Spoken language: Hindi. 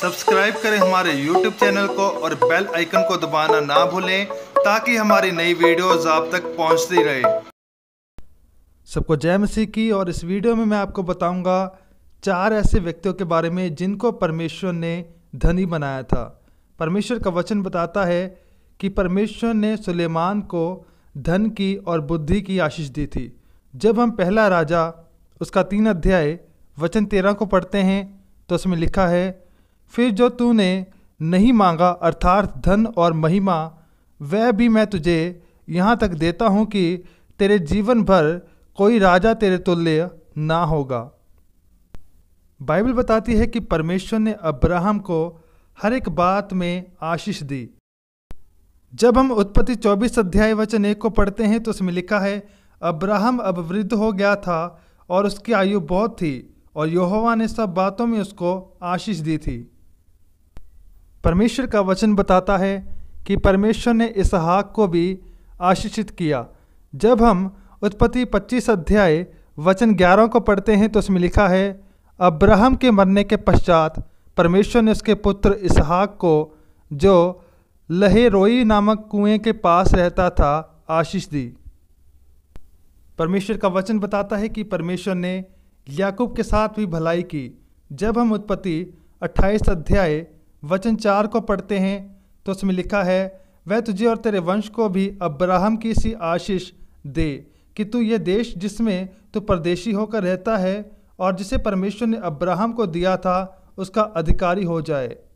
सब्सक्राइब करें हमारे यूट्यूब चैनल को और बेल आइकन को दबाना ना भूलें ताकि हमारी नई वीडियोस आप तक पहुंचती रहे सबको जय मसीह की और इस वीडियो में मैं आपको बताऊंगा चार ऐसे व्यक्तियों के बारे में जिनको परमेश्वर ने धनी बनाया था परमेश्वर का वचन बताता है कि परमेश्वर ने सुलेमान को धन की और बुद्धि की आशीष दी थी जब हम पहला राजा उसका तीन अध्याय वचन तेरह को पढ़ते हैं तो उसमें लिखा है फिर जो तूने नहीं मांगा अर्थात धन और महिमा वह भी मैं तुझे यहाँ तक देता हूँ कि तेरे जीवन भर कोई राजा तेरे तुल्य ना होगा बाइबल बताती है कि परमेश्वर ने अब्राहम को हर एक बात में आशीष दी जब हम उत्पत्ति 24 अध्याय वचन एक को पढ़ते हैं तो उसमें लिखा है अब्राहम अब वृद्ध हो गया था और उसकी आयु बहुत थी और यहोवा ने सब बातों में उसको आशीष दी थी परमेश्वर का वचन बताता है कि परमेश्वर ने इसहाक को भी आशीषित किया जब हम उत्पत्ति 25 अध्याय वचन 11 को पढ़ते हैं तो उसमें लिखा है अब्राहम के मरने के पश्चात परमेश्वर ने उसके पुत्र इसहाक को जो लहेरोई नामक कुएं के पास रहता था आशीष दी परमेश्वर का वचन बताता है कि परमेश्वर ने याकूब के साथ भी भलाई की जब हम उत्पत्ति 28 अध्याय वचन चार को पढ़ते हैं तो उसमें लिखा है वह तुझे और तेरे वंश को भी अब्राहम की सी आशीष दे कि तू ये देश जिसमें तू परदेशी होकर रहता है और जिसे परमेश्वर ने अब्राहम को दिया था उसका अधिकारी हो जाए